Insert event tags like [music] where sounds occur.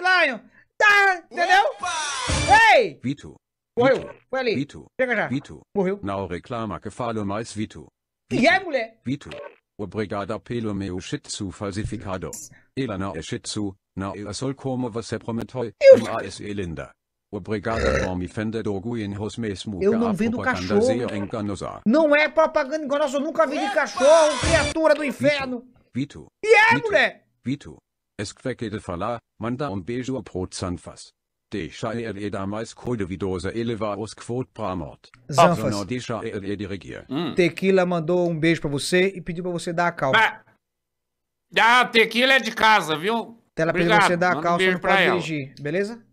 Black Lion. Tá, entendeu? Opa! Ei! Vitor. Morreu. Foi ali. Vitor. Chega já. Vitor. Morreu. Não reclama que falo mais Vitor. Que é, mulher? Vitor. Obrigada pelo meu shih tzu falsificado. Ela não é shih tzu, não é sol como você prometeu. Eu... Ela é linda. Obrigada por [gasps] me vender orgulho hos mesmo. Eu não vendo cachorro. Não é propaganda enganosa, eu nunca vi de cachorro, criatura do inferno. Vitor. E é, mulher? Vitor de falar, mandar um beijo ao Pro Sanfas. Deixa ele dar mais cuida vidosa elevar os quote pra morte. Zanfas. Não deixa ele er er dirigir. Hum. Tequila mandou um beijo pra você e pediu pra você dar a calça. Ah, tequila é de casa, viu? Tela pra você dar a calça um pra, pra dirigir, beleza?